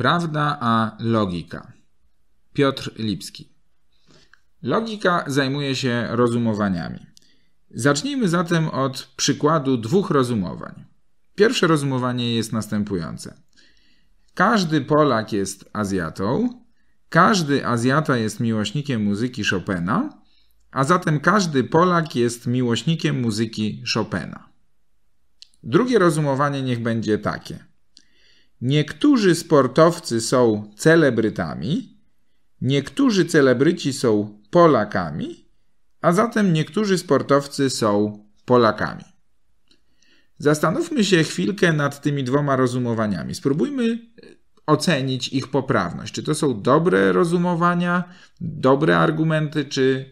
Prawda a logika. Piotr Lipski. Logika zajmuje się rozumowaniami. Zacznijmy zatem od przykładu dwóch rozumowań. Pierwsze rozumowanie jest następujące. Każdy Polak jest Azjatą, każdy Azjata jest miłośnikiem muzyki Chopina, a zatem każdy Polak jest miłośnikiem muzyki Chopina. Drugie rozumowanie niech będzie takie. Niektórzy sportowcy są celebrytami, niektórzy celebryci są Polakami, a zatem niektórzy sportowcy są Polakami. Zastanówmy się chwilkę nad tymi dwoma rozumowaniami. Spróbujmy e, ocenić ich poprawność. Czy to są dobre rozumowania, dobre argumenty, czy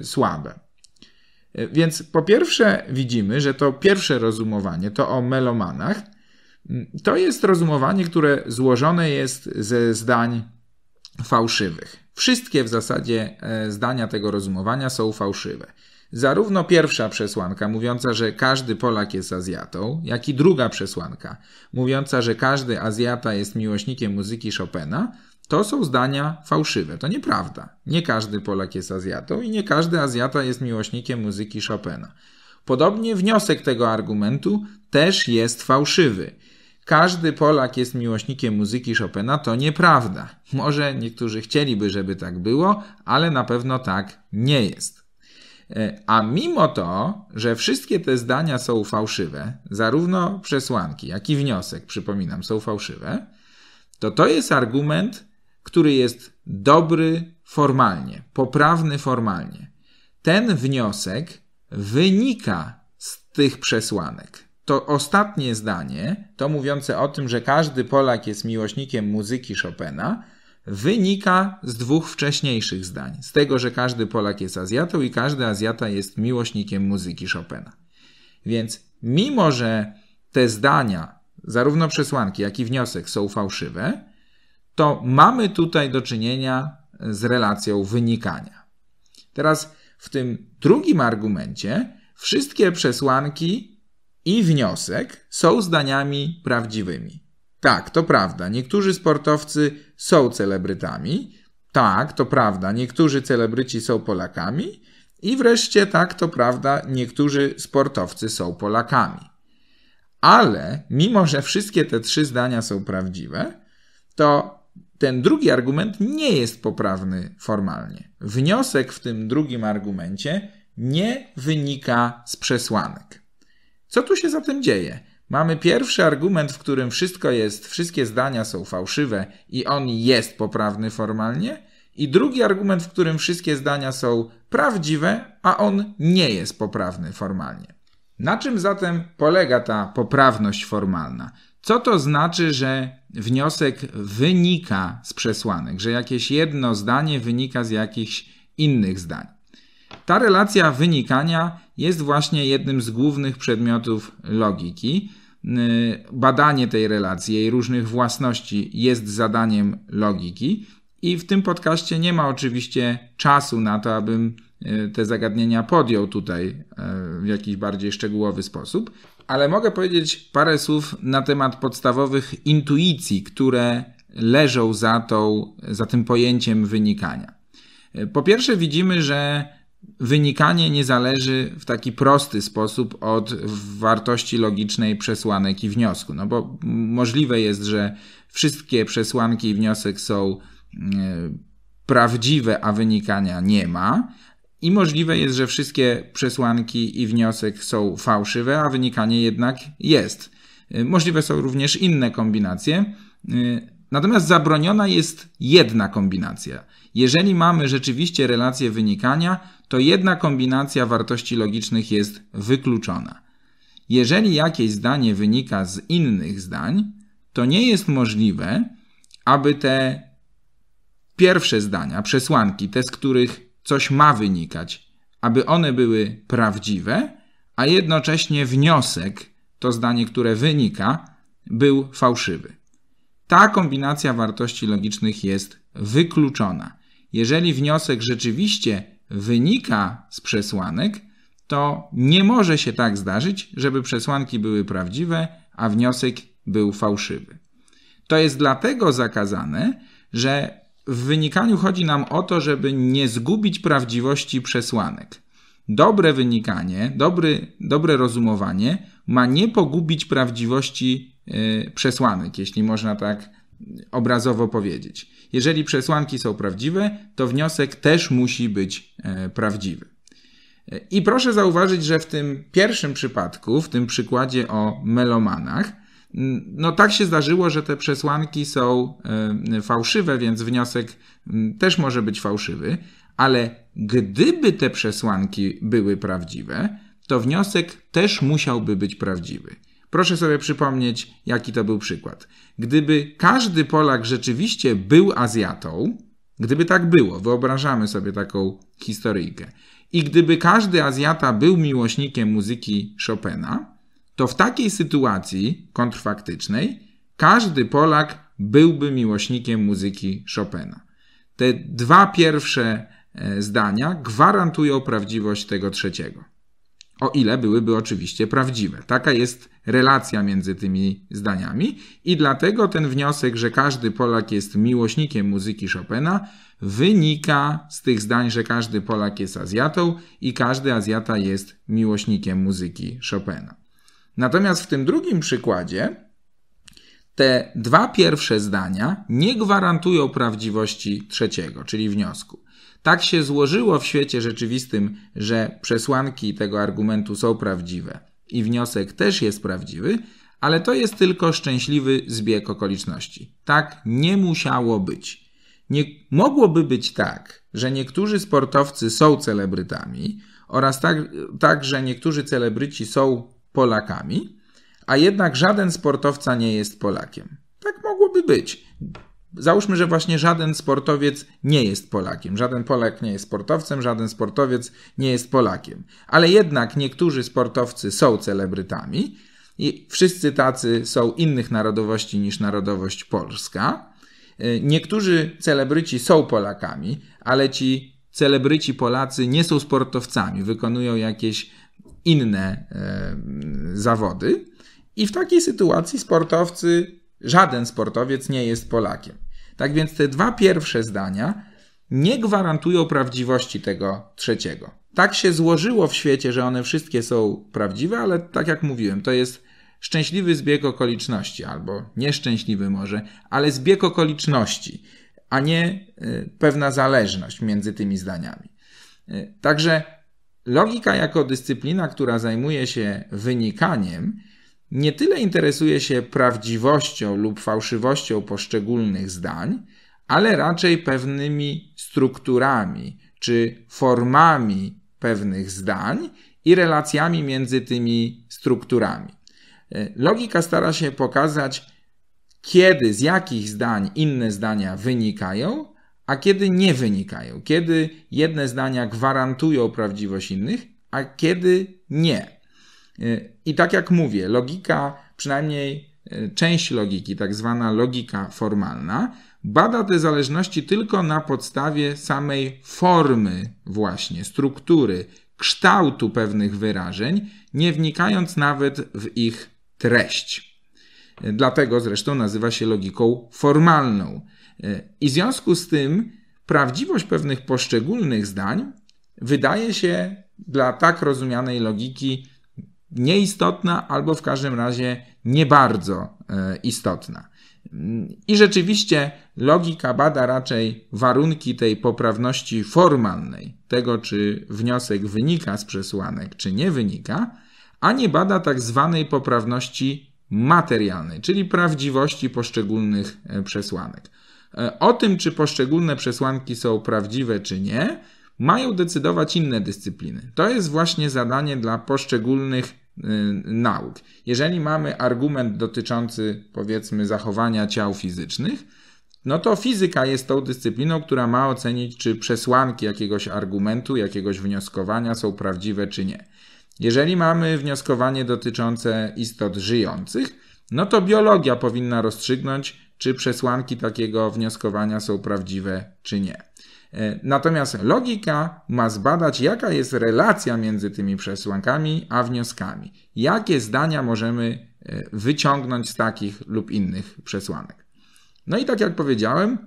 y, słabe. E, więc po pierwsze widzimy, że to pierwsze rozumowanie to o melomanach, to jest rozumowanie, które złożone jest ze zdań fałszywych. Wszystkie w zasadzie e, zdania tego rozumowania są fałszywe. Zarówno pierwsza przesłanka mówiąca, że każdy Polak jest Azjatą, jak i druga przesłanka mówiąca, że każdy Azjata jest miłośnikiem muzyki Chopina, to są zdania fałszywe. To nieprawda. Nie każdy Polak jest Azjatą i nie każdy Azjata jest miłośnikiem muzyki Chopina. Podobnie wniosek tego argumentu też jest fałszywy każdy Polak jest miłośnikiem muzyki Chopina, to nieprawda. Może niektórzy chcieliby, żeby tak było, ale na pewno tak nie jest. E, a mimo to, że wszystkie te zdania są fałszywe, zarówno przesłanki, jak i wniosek, przypominam, są fałszywe, to to jest argument, który jest dobry formalnie, poprawny formalnie. Ten wniosek wynika z tych przesłanek to ostatnie zdanie, to mówiące o tym, że każdy Polak jest miłośnikiem muzyki Chopina, wynika z dwóch wcześniejszych zdań. Z tego, że każdy Polak jest Azjatą i każdy Azjata jest miłośnikiem muzyki Chopina. Więc mimo, że te zdania, zarówno przesłanki, jak i wniosek są fałszywe, to mamy tutaj do czynienia z relacją wynikania. Teraz w tym drugim argumencie wszystkie przesłanki i wniosek są zdaniami prawdziwymi. Tak, to prawda, niektórzy sportowcy są celebrytami. Tak, to prawda, niektórzy celebryci są Polakami. I wreszcie, tak, to prawda, niektórzy sportowcy są Polakami. Ale mimo, że wszystkie te trzy zdania są prawdziwe, to ten drugi argument nie jest poprawny formalnie. Wniosek w tym drugim argumencie nie wynika z przesłanek. Co tu się zatem dzieje? Mamy pierwszy argument, w którym wszystko jest, wszystkie zdania są fałszywe i on jest poprawny formalnie, i drugi argument, w którym wszystkie zdania są prawdziwe, a on nie jest poprawny formalnie. Na czym zatem polega ta poprawność formalna? Co to znaczy, że wniosek wynika z przesłanek, że jakieś jedno zdanie wynika z jakichś innych zdań? Ta relacja wynikania jest właśnie jednym z głównych przedmiotów logiki. Yy, badanie tej relacji, jej różnych własności jest zadaniem logiki, i w tym podcaście nie ma oczywiście czasu na to, abym yy, te zagadnienia podjął tutaj yy, w jakiś bardziej szczegółowy sposób, ale mogę powiedzieć parę słów na temat podstawowych intuicji, które leżą za, tą, za tym pojęciem wynikania. Po pierwsze, widzimy, że wynikanie nie zależy w taki prosty sposób od wartości logicznej przesłanek i wniosku. No bo możliwe jest, że wszystkie przesłanki i wniosek są e, prawdziwe, a wynikania nie ma. I możliwe jest, że wszystkie przesłanki i wniosek są fałszywe, a wynikanie jednak jest. E, możliwe są również inne kombinacje, e, Natomiast zabroniona jest jedna kombinacja. Jeżeli mamy rzeczywiście relację wynikania, to jedna kombinacja wartości logicznych jest wykluczona. Jeżeli jakieś zdanie wynika z innych zdań, to nie jest możliwe, aby te pierwsze zdania, przesłanki, te z których coś ma wynikać, aby one były prawdziwe, a jednocześnie wniosek, to zdanie, które wynika, był fałszywy. Ta kombinacja wartości logicznych jest wykluczona. Jeżeli wniosek rzeczywiście wynika z przesłanek, to nie może się tak zdarzyć, żeby przesłanki były prawdziwe, a wniosek był fałszywy. To jest dlatego zakazane, że w wynikaniu chodzi nam o to, żeby nie zgubić prawdziwości przesłanek. Dobre wynikanie, dobry, dobre rozumowanie ma nie pogubić prawdziwości Y, przesłanek, jeśli można tak obrazowo powiedzieć. Jeżeli przesłanki są prawdziwe, to wniosek też musi być e, prawdziwy. I proszę zauważyć, że w tym pierwszym przypadku, w tym przykładzie o melomanach, no tak się zdarzyło, że te przesłanki są e, fałszywe, więc wniosek też może być fałszywy, ale gdyby te przesłanki były prawdziwe, to wniosek też musiałby być prawdziwy. Proszę sobie przypomnieć, jaki to był przykład. Gdyby każdy Polak rzeczywiście był Azjatą, gdyby tak było, wyobrażamy sobie taką historyjkę, i gdyby każdy Azjata był miłośnikiem muzyki Chopina, to w takiej sytuacji kontrfaktycznej każdy Polak byłby miłośnikiem muzyki Chopina. Te dwa pierwsze e, zdania gwarantują prawdziwość tego trzeciego o ile byłyby oczywiście prawdziwe. Taka jest relacja między tymi zdaniami i dlatego ten wniosek, że każdy Polak jest miłośnikiem muzyki Chopina, wynika z tych zdań, że każdy Polak jest Azjatą i każdy Azjata jest miłośnikiem muzyki Chopina. Natomiast w tym drugim przykładzie te dwa pierwsze zdania nie gwarantują prawdziwości trzeciego, czyli wniosku tak się złożyło w świecie rzeczywistym, że przesłanki tego argumentu są prawdziwe i wniosek też jest prawdziwy, ale to jest tylko szczęśliwy zbieg okoliczności. Tak nie musiało być. Nie mogłoby być tak, że niektórzy sportowcy są celebrytami oraz tak, tak, że niektórzy celebryci są Polakami, a jednak żaden sportowca nie jest Polakiem. Tak mogłoby być. Załóżmy, że właśnie żaden sportowiec nie jest Polakiem, żaden Polak nie jest sportowcem, żaden sportowiec nie jest Polakiem, ale jednak niektórzy sportowcy są celebrytami i wszyscy tacy są innych narodowości niż narodowość polska. E, niektórzy celebryci są Polakami, ale ci celebryci Polacy nie są sportowcami, wykonują jakieś inne e, zawody. I w takiej sytuacji sportowcy Żaden sportowiec nie jest Polakiem. Tak więc te dwa pierwsze zdania nie gwarantują prawdziwości tego trzeciego. Tak się złożyło w świecie, że one wszystkie są prawdziwe, ale tak jak mówiłem, to jest szczęśliwy zbieg okoliczności, albo nieszczęśliwy może, ale zbieg okoliczności, a nie y, pewna zależność między tymi zdaniami. Y, także logika jako dyscyplina, która zajmuje się wynikaniem, nie tyle interesuje się prawdziwością lub fałszywością poszczególnych zdań, ale raczej pewnymi strukturami czy formami pewnych zdań i relacjami między tymi strukturami. E, logika stara się pokazać, kiedy z jakich zdań inne zdania wynikają, a kiedy nie wynikają, kiedy jedne zdania gwarantują prawdziwość innych, a kiedy nie. Y, I tak jak mówię, logika, przynajmniej y, część logiki, tak zwana logika formalna, bada te zależności tylko na podstawie samej formy, właśnie struktury, kształtu pewnych wyrażeń, nie wnikając nawet w ich treść. Y, dlatego zresztą nazywa się logiką formalną. I w związku z tym prawdziwość pewnych poszczególnych zdań wydaje się dla tak rozumianej logiki nieistotna albo w każdym razie nie bardzo e, istotna. I rzeczywiście logika bada raczej warunki tej poprawności formalnej, tego czy wniosek wynika z przesłanek, czy nie wynika, a nie bada tak zwanej poprawności materialnej, czyli prawdziwości poszczególnych e, przesłanek. E, o tym, czy poszczególne przesłanki są prawdziwe, czy nie, mają decydować inne dyscypliny. To jest właśnie zadanie dla poszczególnych Y, nauk. Jeżeli mamy argument dotyczący, powiedzmy, zachowania ciał fizycznych, no to fizyka jest tą dyscypliną, która ma ocenić, czy przesłanki jakiegoś argumentu, jakiegoś wnioskowania są prawdziwe, czy nie. Jeżeli mamy wnioskowanie dotyczące istot żyjących, no to biologia powinna rozstrzygnąć, czy przesłanki takiego wnioskowania są prawdziwe, czy nie. E, natomiast logika ma zbadać, jaka jest relacja między tymi przesłankami a wnioskami. Jakie zdania możemy e, wyciągnąć z takich lub innych przesłanek. No i tak jak powiedziałem,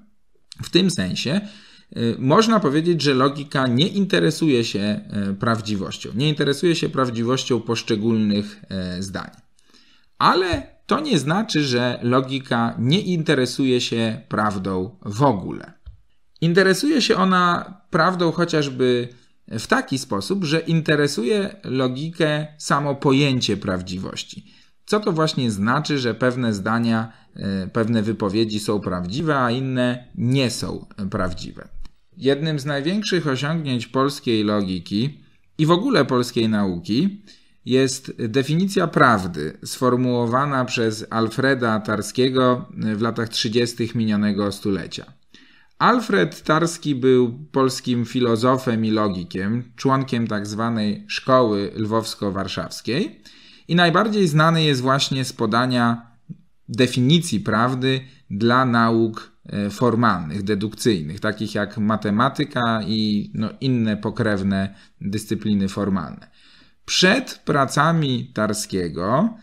w tym sensie e, można powiedzieć, że logika nie interesuje się prawdziwością, nie interesuje się prawdziwością poszczególnych zdań. Ale to nie znaczy, że logika nie interesuje się prawdą w ogóle. Interesuje się ona prawdą chociażby w taki sposób, że interesuje logikę samo pojęcie prawdziwości. Co to właśnie znaczy, że pewne zdania, e, pewne wypowiedzi są prawdziwe, a inne nie są prawdziwe? Jednym z największych osiągnięć polskiej logiki i w ogóle polskiej nauki jest definicja prawdy sformułowana przez Alfreda Tarskiego w latach 30. minionego stulecia. Alfred Tarski był polskim filozofem i logikiem, członkiem tzw. Tak szkoły lwowsko-warszawskiej i najbardziej znany jest właśnie z podania definicji prawdy dla nauk e, formalnych, dedukcyjnych, takich jak matematyka i no, inne pokrewne dyscypliny formalne. Przed pracami Tarskiego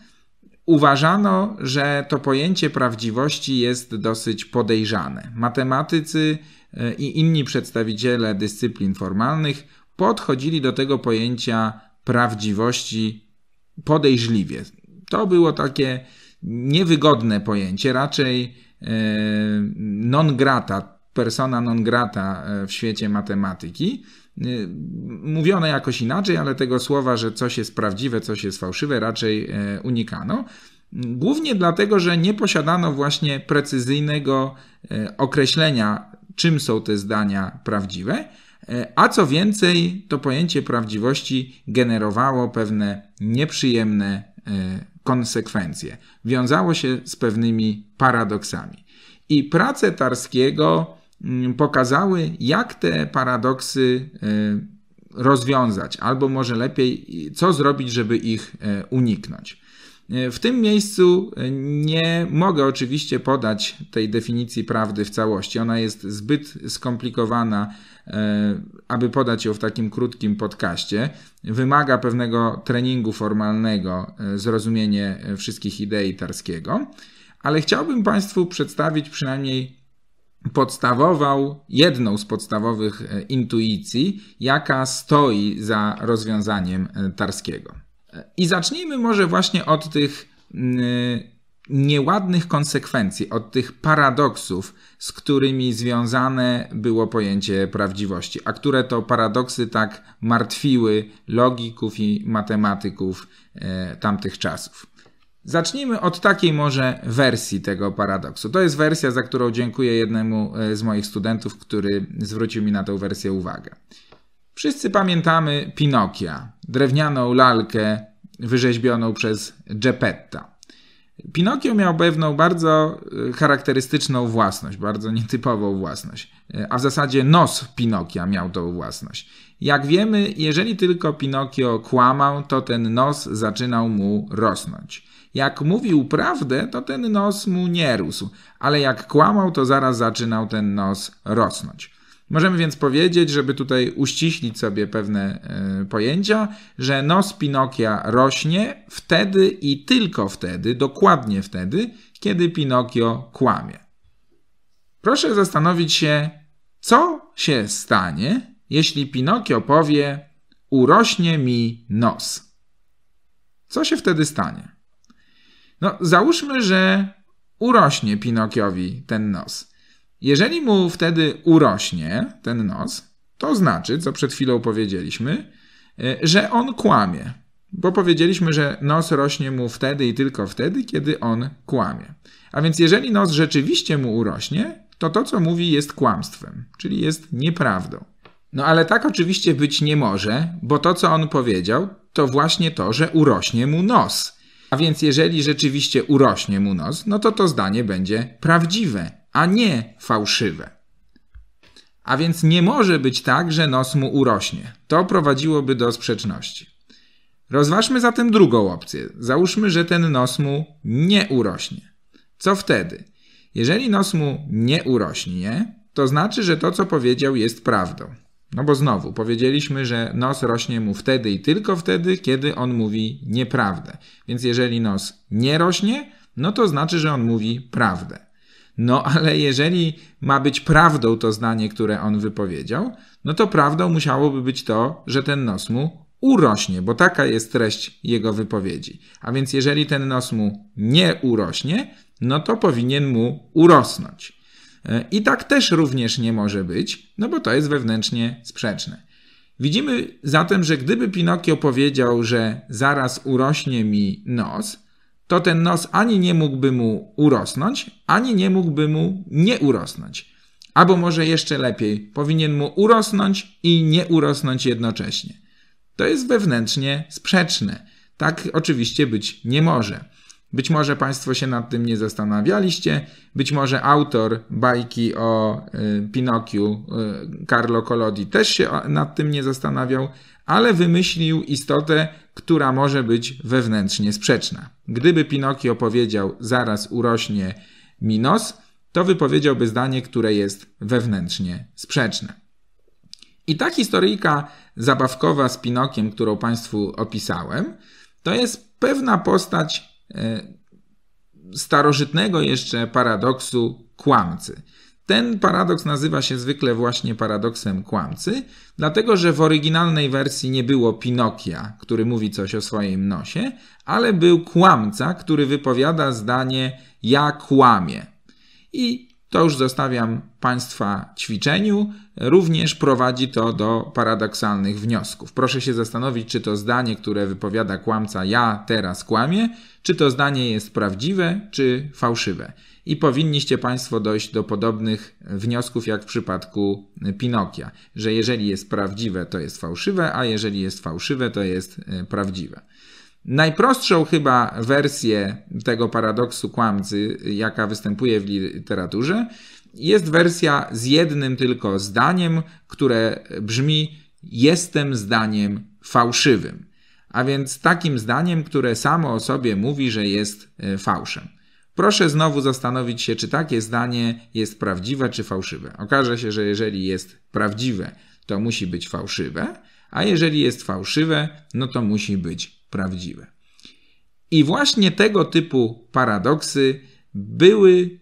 Uważano, że to pojęcie prawdziwości jest dosyć podejrzane. Matematycy e, i inni przedstawiciele dyscyplin formalnych podchodzili do tego pojęcia prawdziwości podejrzliwie. To było takie niewygodne pojęcie, raczej e, non grata, persona non grata e, w świecie matematyki. Y, mówione jakoś inaczej, ale tego słowa, że coś jest prawdziwe, coś jest fałszywe, raczej e, unikano. Głównie dlatego, że nie posiadano właśnie precyzyjnego e, określenia, czym są te zdania prawdziwe. E, a co więcej, to pojęcie prawdziwości generowało pewne nieprzyjemne konsekwencje. Wiązało się z pewnymi paradoksami. I prace Tarskiego Mm, pokazały, jak te paradoksy e, rozwiązać, albo może lepiej, co zrobić, żeby ich e, uniknąć. E, w tym miejscu nie mogę oczywiście podać tej definicji prawdy w całości. Ona jest zbyt skomplikowana, aby podać ją w takim krótkim podcaście. Wymaga pewnego treningu formalnego, zrozumienie wszystkich idei Tarskiego, ale chciałbym Państwu przedstawić przynajmniej podstawową, jedną z podstawowych e, intuicji, jaka stoi za rozwiązaniem e, Tarskiego. E, I zacznijmy może właśnie od tych mm, nieładnych konsekwencji, od tych paradoksów, z którymi związane było pojęcie prawdziwości, a które to paradoksy tak martwiły logików i matematyków tamtych czasów. Zacznijmy od takiej może wersji tego paradoksu. To jest wersja, za którą dziękuję jednemu e, z moich studentów, który zwrócił mi na tę wersję uwagę. Wszyscy pamiętamy Pinokia, drewnianą lalkę wyrzeźbioną przez Geppetta. Pinokio miał pewną bardzo e, charakterystyczną własność, bardzo nietypową własność, e, a w zasadzie nos Pinokia miał tą własność. Jak wiemy, jeżeli tylko Pinokio kłamał, to ten nos zaczynał mu rosnąć. Jak mówił prawdę, to ten nos mu nie rósł, ale jak kłamał, to zaraz zaczynał ten nos rosnąć. Możemy więc powiedzieć, żeby tutaj uściślić sobie pewne y, pojęcia, że nos Pinokia rośnie wtedy i tylko wtedy, dokładnie wtedy, kiedy Pinokio kłamie. Proszę zastanowić się, co się stanie, jeśli Pinokio powie: Urośnie mi nos. Co się wtedy stanie? No, załóżmy, że urośnie Pinokiowi ten nos. Jeżeli mu wtedy urośnie ten nos, to znaczy, co przed chwilą powiedzieliśmy, y, że on kłamie. Bo powiedzieliśmy, że nos rośnie mu wtedy i tylko wtedy, kiedy on kłamie. A więc jeżeli nos rzeczywiście mu urośnie, to to, co mówi, jest kłamstwem, czyli jest nieprawdą. No ale tak oczywiście być nie może, bo to, co on powiedział, to właśnie to, że urośnie mu nos. A więc jeżeli rzeczywiście urośnie mu nos, no to to zdanie będzie prawdziwe, a nie fałszywe. A więc nie może być tak, że nos mu urośnie. To prowadziłoby do sprzeczności. Rozważmy zatem drugą opcję. Załóżmy, że ten nos mu nie urośnie. Co wtedy? Jeżeli nos mu nie urośnie, to znaczy, że to, co powiedział, jest prawdą. No bo znowu powiedzieliśmy, że nos rośnie mu wtedy i tylko wtedy, kiedy on mówi nieprawdę. Więc jeżeli nos nie rośnie, no to znaczy, że on mówi prawdę. No ale jeżeli ma być prawdą to zdanie, które on wypowiedział, no to prawdą musiałoby być to, że ten nos mu urośnie, bo taka jest treść jego wypowiedzi. A więc jeżeli ten nos mu nie urośnie, no to powinien mu urosnąć. E, I tak też również nie może być, no bo to jest wewnętrznie sprzeczne. Widzimy zatem, że gdyby Pinokio powiedział, że zaraz urośnie mi nos, to ten nos ani nie mógłby mu urosnąć, ani nie mógłby mu nie urosnąć. Albo może jeszcze lepiej, powinien mu urosnąć i nie urosnąć jednocześnie. To jest wewnętrznie sprzeczne. Tak oczywiście być nie może. Być może Państwo się nad tym nie zastanawialiście, być może autor bajki o y, Pinokiu, y, Carlo Collodi, też się nad tym nie zastanawiał, ale wymyślił istotę, która może być wewnętrznie sprzeczna. Gdyby Pinokio powiedział zaraz urośnie Minos, to wypowiedziałby zdanie, które jest wewnętrznie sprzeczne. I ta historyjka zabawkowa z Pinokiem, którą Państwu opisałem, to jest pewna postać E, starożytnego jeszcze paradoksu kłamcy. Ten paradoks nazywa się zwykle właśnie paradoksem kłamcy, dlatego że w oryginalnej wersji nie było Pinokia, który mówi coś o swoim nosie, ale był kłamca, który wypowiada zdanie ja kłamie”. I to już zostawiam Państwa ćwiczeniu. Również prowadzi to do paradoksalnych wniosków. Proszę się zastanowić, czy to zdanie, które wypowiada kłamca ja teraz kłamie, czy to zdanie jest prawdziwe, czy fałszywe. I powinniście Państwo dojść do podobnych wniosków jak w przypadku Pinokia, że jeżeli jest prawdziwe, to jest fałszywe, a jeżeli jest fałszywe, to jest e, prawdziwe. Najprostszą chyba wersję tego paradoksu kłamcy, jaka występuje w literaturze, jest wersja z jednym tylko zdaniem, które brzmi: Jestem zdaniem fałszywym. A więc takim zdaniem, które samo o sobie mówi, że jest e, fałszem. Proszę znowu zastanowić się, czy takie zdanie jest prawdziwe czy fałszywe. Okaże się, że jeżeli jest prawdziwe, to musi być fałszywe, a jeżeli jest fałszywe, no to musi być prawdziwe. I właśnie tego typu paradoksy były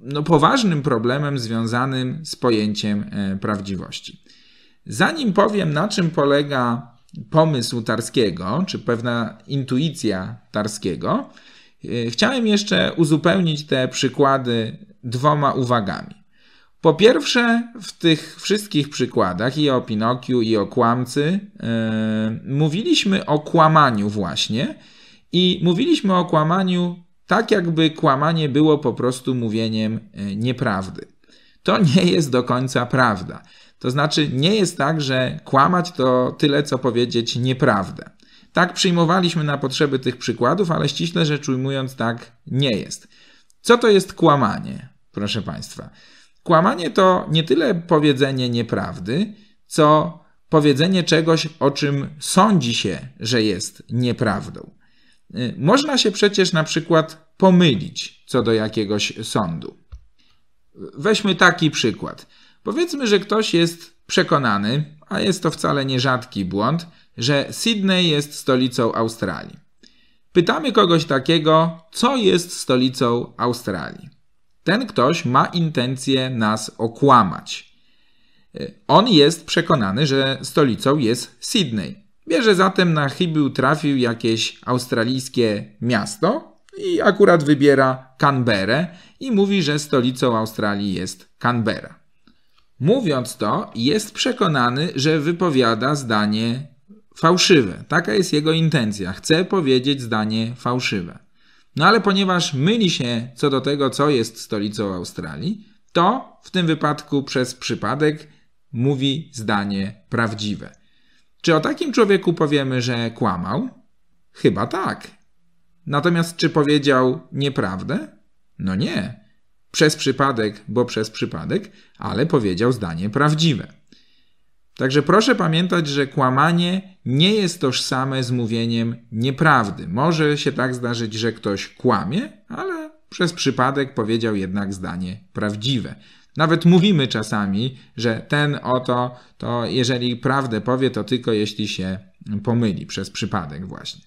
no, poważnym problemem związanym z pojęciem e, prawdziwości. Zanim powiem, na czym polega pomysł Tarskiego, czy pewna intuicja Tarskiego, e, chciałem jeszcze uzupełnić te przykłady dwoma uwagami. Po pierwsze, w tych wszystkich przykładach i o Pinokiu, i o kłamcy, yy, mówiliśmy o kłamaniu właśnie i mówiliśmy o kłamaniu tak, jakby kłamanie było po prostu mówieniem e, nieprawdy. To nie jest do końca prawda. To znaczy, nie jest tak, że kłamać to tyle, co powiedzieć nieprawdę. Tak przyjmowaliśmy na potrzeby tych przykładów, ale ściśle rzecz ujmując, tak nie jest. Co to jest kłamanie, proszę Państwa? Skłamanie to nie tyle powiedzenie nieprawdy, co powiedzenie czegoś, o czym sądzi się, że jest nieprawdą. Y, można się przecież na przykład pomylić co do jakiegoś sądu. Weźmy taki przykład. Powiedzmy, że ktoś jest przekonany, a jest to wcale nierzadki błąd, że Sydney jest stolicą Australii. Pytamy kogoś takiego, co jest stolicą Australii. Ten ktoś ma intencję nas okłamać. Y, on jest przekonany, że stolicą jest Sydney. Bierze zatem na Chybił trafił jakieś australijskie miasto i akurat wybiera Canberra i mówi, że stolicą Australii jest Canberra. Mówiąc to, jest przekonany, że wypowiada zdanie fałszywe. Taka jest jego intencja. Chce powiedzieć zdanie fałszywe. No ale ponieważ myli się co do tego, co jest stolicą Australii, to w tym wypadku przez przypadek mówi zdanie prawdziwe. Czy o takim człowieku powiemy, że kłamał? Chyba tak. Natomiast czy powiedział nieprawdę? No nie. Przez przypadek, bo przez przypadek, ale powiedział zdanie prawdziwe. Także proszę pamiętać, że kłamanie nie jest tożsame z mówieniem nieprawdy. Może się tak zdarzyć, że ktoś kłamie, ale przez przypadek powiedział jednak zdanie prawdziwe. Nawet mówimy czasami, że ten oto, to jeżeli prawdę powie, to tylko jeśli się pomyli przez przypadek, właśnie.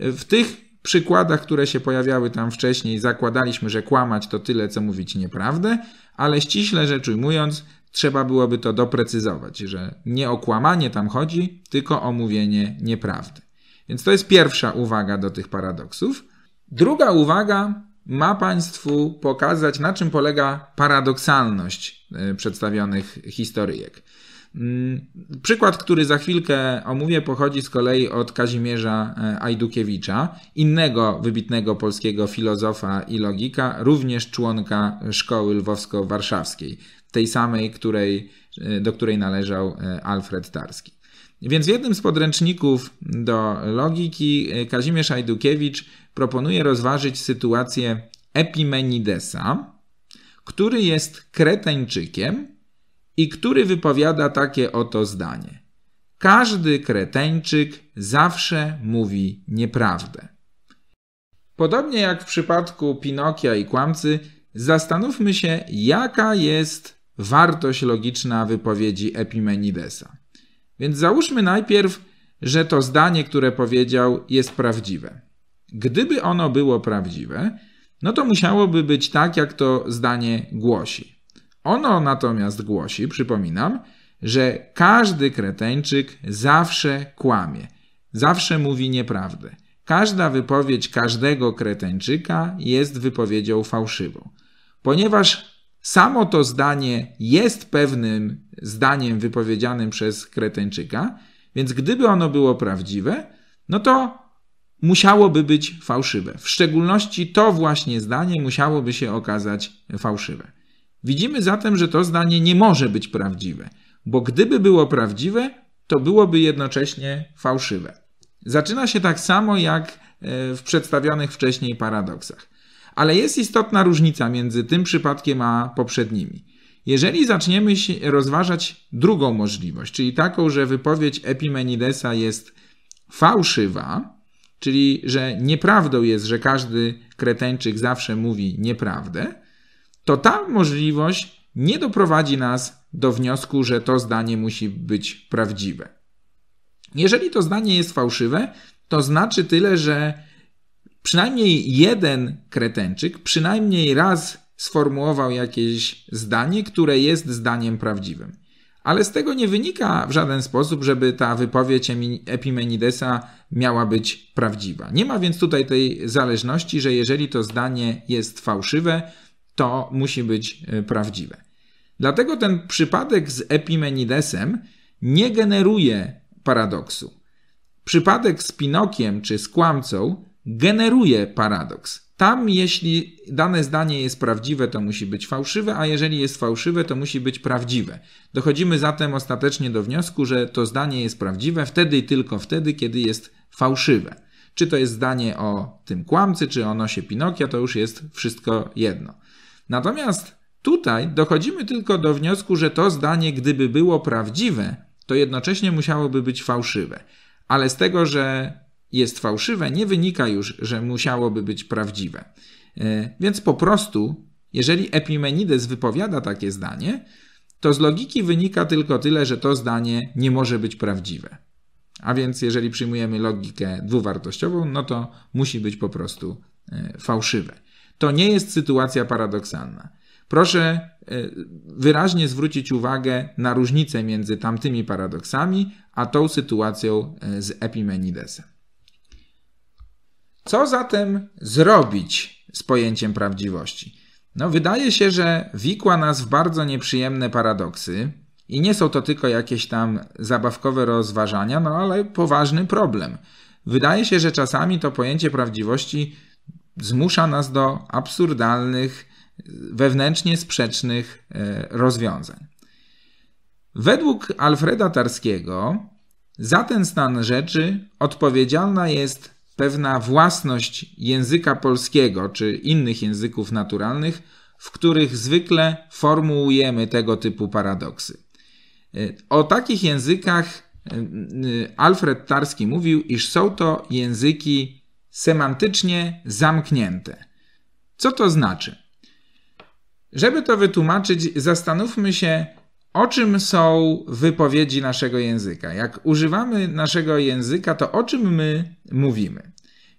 W tych przykładach, które się pojawiały tam wcześniej, zakładaliśmy, że kłamać to tyle, co mówić nieprawdę, ale ściśle rzecz ujmując, trzeba byłoby to doprecyzować, że nie o kłamanie tam chodzi, tylko o mówienie nieprawdy. Więc to jest pierwsza uwaga do tych paradoksów. Druga uwaga ma Państwu pokazać, na czym polega paradoksalność e, przedstawionych historyjek. Mm, przykład, który za chwilkę omówię, pochodzi z kolei od Kazimierza e, Ajdukiewicza, innego wybitnego polskiego filozofa i logika, również członka szkoły lwowsko-warszawskiej tej samej, której, e, do której należał e, Alfred Tarski. Więc w jednym z podręczników do logiki e, Kazimierz Ajdukiewicz proponuje rozważyć sytuację Epimenidesa, który jest Kreteńczykiem i który wypowiada takie oto zdanie. Każdy Kreteńczyk zawsze mówi nieprawdę. Podobnie jak w przypadku Pinokia i kłamcy, zastanówmy się, jaka jest wartość logiczna wypowiedzi Epimenidesa. Więc załóżmy najpierw, że to zdanie, które powiedział, jest prawdziwe. Gdyby ono było prawdziwe, no to musiałoby być tak, jak to zdanie głosi. Ono natomiast głosi, przypominam, że każdy kreteńczyk zawsze kłamie, zawsze mówi nieprawdę. Każda wypowiedź każdego kreteńczyka jest wypowiedzią fałszywą, ponieważ Samo to zdanie jest pewnym zdaniem wypowiedzianym przez Kretańczyka, więc gdyby ono było prawdziwe, no to musiałoby być fałszywe. W szczególności to właśnie zdanie musiałoby się okazać fałszywe. Widzimy zatem, że to zdanie nie może być prawdziwe, bo gdyby było prawdziwe, to byłoby jednocześnie fałszywe. Zaczyna się tak samo jak e, w przedstawionych wcześniej paradoksach. Ale jest istotna różnica między tym przypadkiem a poprzednimi. Jeżeli zaczniemy rozważać drugą możliwość, czyli taką, że wypowiedź Epimenidesa jest fałszywa, czyli że nieprawdą jest, że każdy kreteńczyk zawsze mówi nieprawdę, to ta możliwość nie doprowadzi nas do wniosku, że to zdanie musi być prawdziwe. Jeżeli to zdanie jest fałszywe, to znaczy tyle, że przynajmniej jeden kretenczyk przynajmniej raz sformułował jakieś zdanie, które jest zdaniem prawdziwym. Ale z tego nie wynika w żaden sposób, żeby ta wypowiedź Epimenidesa miała być prawdziwa. Nie ma więc tutaj tej zależności, że jeżeli to zdanie jest fałszywe, to musi być e, prawdziwe. Dlatego ten przypadek z Epimenidesem nie generuje paradoksu. Przypadek z Pinokiem czy z kłamcą generuje paradoks. Tam, jeśli dane zdanie jest prawdziwe, to musi być fałszywe, a jeżeli jest fałszywe, to musi być prawdziwe. Dochodzimy zatem ostatecznie do wniosku, że to zdanie jest prawdziwe wtedy i tylko wtedy, kiedy jest fałszywe. Czy to jest zdanie o tym kłamcy, czy o nosie Pinokia, to już jest wszystko jedno. Natomiast tutaj dochodzimy tylko do wniosku, że to zdanie, gdyby było prawdziwe, to jednocześnie musiałoby być fałszywe. Ale z tego, że jest fałszywe, nie wynika już, że musiałoby być prawdziwe. E, więc po prostu, jeżeli Epimenides wypowiada takie zdanie, to z logiki wynika tylko tyle, że to zdanie nie może być prawdziwe. A więc jeżeli przyjmujemy logikę dwuwartościową, no to musi być po prostu e, fałszywe. To nie jest sytuacja paradoksalna. Proszę e, wyraźnie zwrócić uwagę na różnicę między tamtymi paradoksami a tą sytuacją z Epimenidesem. Co zatem zrobić z pojęciem prawdziwości? No, wydaje się, że wikła nas w bardzo nieprzyjemne paradoksy i nie są to tylko jakieś tam zabawkowe rozważania, no ale poważny problem. Wydaje się, że czasami to pojęcie prawdziwości zmusza nas do absurdalnych, wewnętrznie sprzecznych e, rozwiązań. Według Alfreda Tarskiego za ten stan rzeczy odpowiedzialna jest pewna własność języka polskiego czy innych języków naturalnych, w których zwykle formułujemy tego typu paradoksy. O takich językach e, e, Alfred Tarski mówił, iż są to języki semantycznie zamknięte. Co to znaczy? Żeby to wytłumaczyć, zastanówmy się, o czym są wypowiedzi naszego języka? Jak używamy naszego języka, to o czym my mówimy?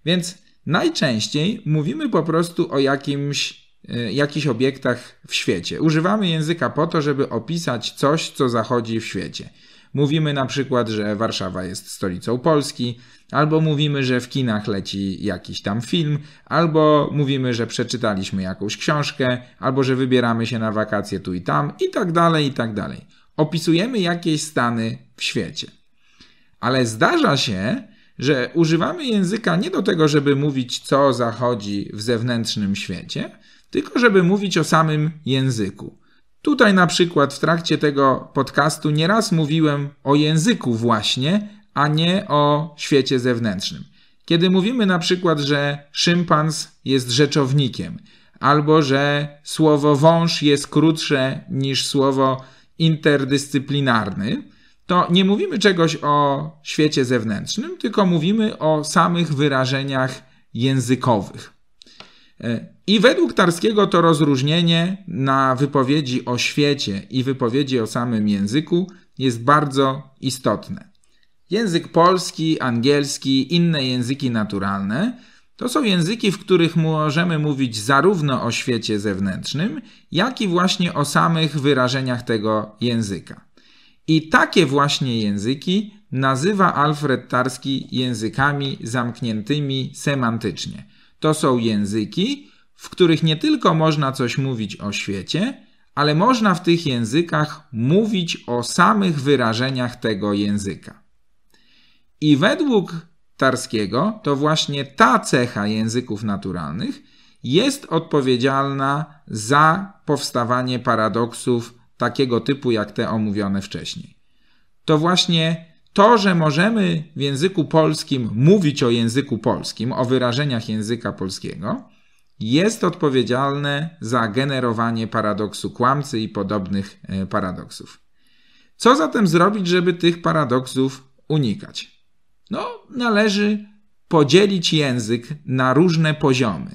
Więc najczęściej mówimy po prostu o jakimś, e, jakichś obiektach w świecie. Używamy języka po to, żeby opisać coś, co zachodzi w świecie. Mówimy na przykład, że Warszawa jest stolicą Polski, Albo mówimy, że w kinach leci jakiś tam film, albo mówimy, że przeczytaliśmy jakąś książkę, albo że wybieramy się na wakacje tu i tam, i tak dalej, i tak dalej. Opisujemy jakieś stany w świecie. Ale zdarza się, że używamy języka nie do tego, żeby mówić, co zachodzi w zewnętrznym świecie, tylko żeby mówić o samym języku. Tutaj na przykład w trakcie tego podcastu nieraz mówiłem o języku właśnie, a nie o świecie zewnętrznym. Kiedy mówimy na przykład, że szympans jest rzeczownikiem, albo że słowo wąż jest krótsze niż słowo interdyscyplinarny, to nie mówimy czegoś o świecie zewnętrznym, tylko mówimy o samych wyrażeniach językowych. E, I według Tarskiego to rozróżnienie na wypowiedzi o świecie i wypowiedzi o samym języku jest bardzo istotne. Język polski, angielski, inne języki naturalne to są języki, w których możemy mówić zarówno o świecie zewnętrznym, jak i właśnie o samych wyrażeniach tego języka. I takie właśnie języki nazywa Alfred Tarski językami zamkniętymi semantycznie. To są języki, w których nie tylko można coś mówić o świecie, ale można w tych językach mówić o samych wyrażeniach tego języka. I według Tarskiego to właśnie ta cecha języków naturalnych jest odpowiedzialna za powstawanie paradoksów takiego typu jak te omówione wcześniej. To właśnie to, że możemy w języku polskim mówić o języku polskim, o wyrażeniach języka polskiego, jest odpowiedzialne za generowanie paradoksu kłamcy i podobnych e, paradoksów. Co zatem zrobić, żeby tych paradoksów unikać? No, należy podzielić język na różne poziomy.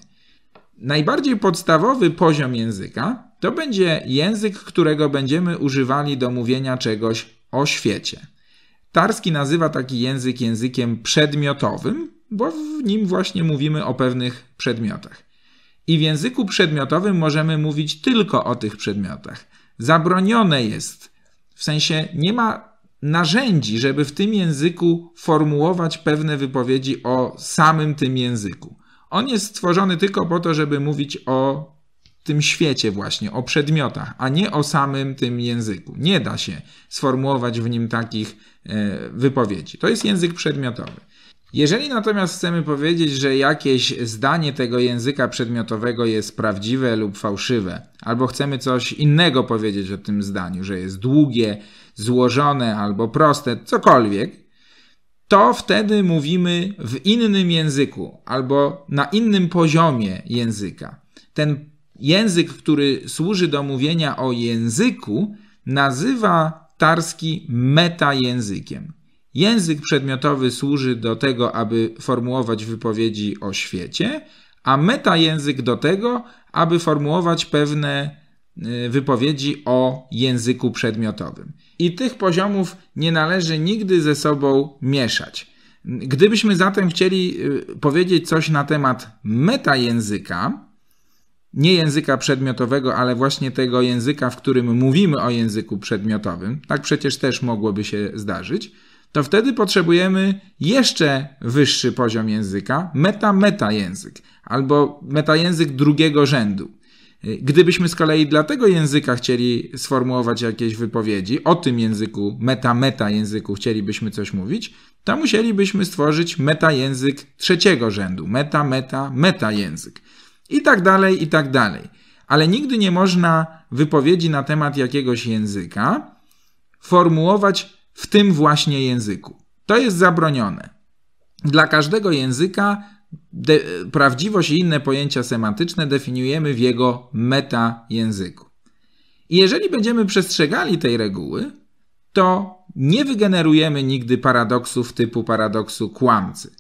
Najbardziej podstawowy poziom języka to będzie język, którego będziemy używali do mówienia czegoś o świecie. Tarski nazywa taki język językiem przedmiotowym, bo w nim właśnie mówimy o pewnych przedmiotach. I w języku przedmiotowym możemy mówić tylko o tych przedmiotach. Zabronione jest, w sensie nie ma narzędzi, żeby w tym języku formułować pewne wypowiedzi o samym tym języku. On jest stworzony tylko po to, żeby mówić o tym świecie właśnie, o przedmiotach, a nie o samym tym języku. Nie da się sformułować w nim takich e, wypowiedzi. To jest język przedmiotowy. Jeżeli natomiast chcemy powiedzieć, że jakieś zdanie tego języka przedmiotowego jest prawdziwe lub fałszywe, albo chcemy coś innego powiedzieć o tym zdaniu, że jest długie, złożone albo proste, cokolwiek, to wtedy mówimy w innym języku albo na innym poziomie języka. Ten język, który służy do mówienia o języku, nazywa Tarski metajęzykiem. Język przedmiotowy służy do tego, aby formułować wypowiedzi o świecie, a metajęzyk do tego, aby formułować pewne Y, wypowiedzi o języku przedmiotowym. I tych poziomów nie należy nigdy ze sobą mieszać. Gdybyśmy zatem chcieli y, powiedzieć coś na temat metajęzyka, nie języka przedmiotowego, ale właśnie tego języka, w którym mówimy o języku przedmiotowym, tak przecież też mogłoby się zdarzyć, to wtedy potrzebujemy jeszcze wyższy poziom języka, meta-meta język albo metajęzyk drugiego rzędu. Y, gdybyśmy z kolei dla tego języka chcieli sformułować jakieś wypowiedzi, o tym języku, meta-meta języku chcielibyśmy coś mówić, to musielibyśmy stworzyć meta-język trzeciego rzędu, meta-meta-meta język. I tak dalej, i tak dalej. Ale nigdy nie można wypowiedzi na temat jakiegoś języka formułować w tym właśnie języku. To jest zabronione. Dla każdego języka De, prawdziwość i inne pojęcia semantyczne definiujemy w jego metajęzyku. I jeżeli będziemy przestrzegali tej reguły, to nie wygenerujemy nigdy paradoksów typu paradoksu kłamcy.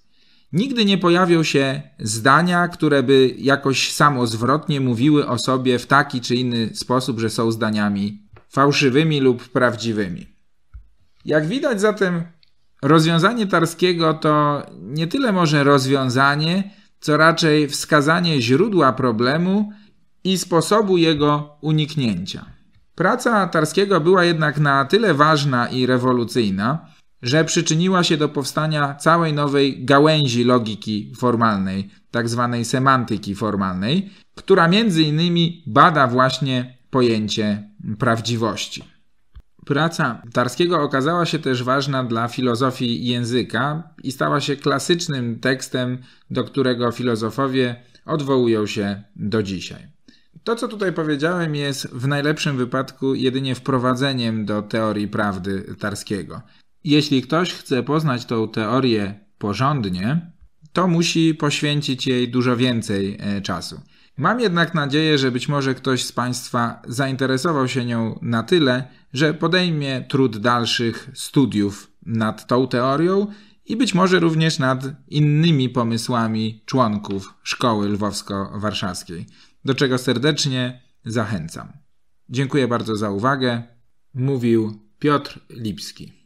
Nigdy nie pojawią się zdania, które by jakoś samozwrotnie mówiły o sobie w taki czy inny sposób, że są zdaniami fałszywymi lub prawdziwymi. Jak widać zatem, Rozwiązanie Tarskiego to nie tyle może rozwiązanie, co raczej wskazanie źródła problemu i sposobu jego uniknięcia. Praca Tarskiego była jednak na tyle ważna i rewolucyjna, że przyczyniła się do powstania całej nowej gałęzi logiki formalnej, tzw. Tak semantyki formalnej, która między innymi bada właśnie pojęcie prawdziwości. Praca Tarskiego okazała się też ważna dla filozofii języka i stała się klasycznym tekstem, do którego filozofowie odwołują się do dzisiaj. To, co tutaj powiedziałem, jest w najlepszym wypadku jedynie wprowadzeniem do teorii prawdy Tarskiego. Jeśli ktoś chce poznać tą teorię porządnie, to musi poświęcić jej dużo więcej e, czasu. Mam jednak nadzieję, że być może ktoś z Państwa zainteresował się nią na tyle, że podejmie trud dalszych studiów nad tą teorią i być może również nad innymi pomysłami członków Szkoły Lwowsko-Warszawskiej, do czego serdecznie zachęcam. Dziękuję bardzo za uwagę. Mówił Piotr Lipski.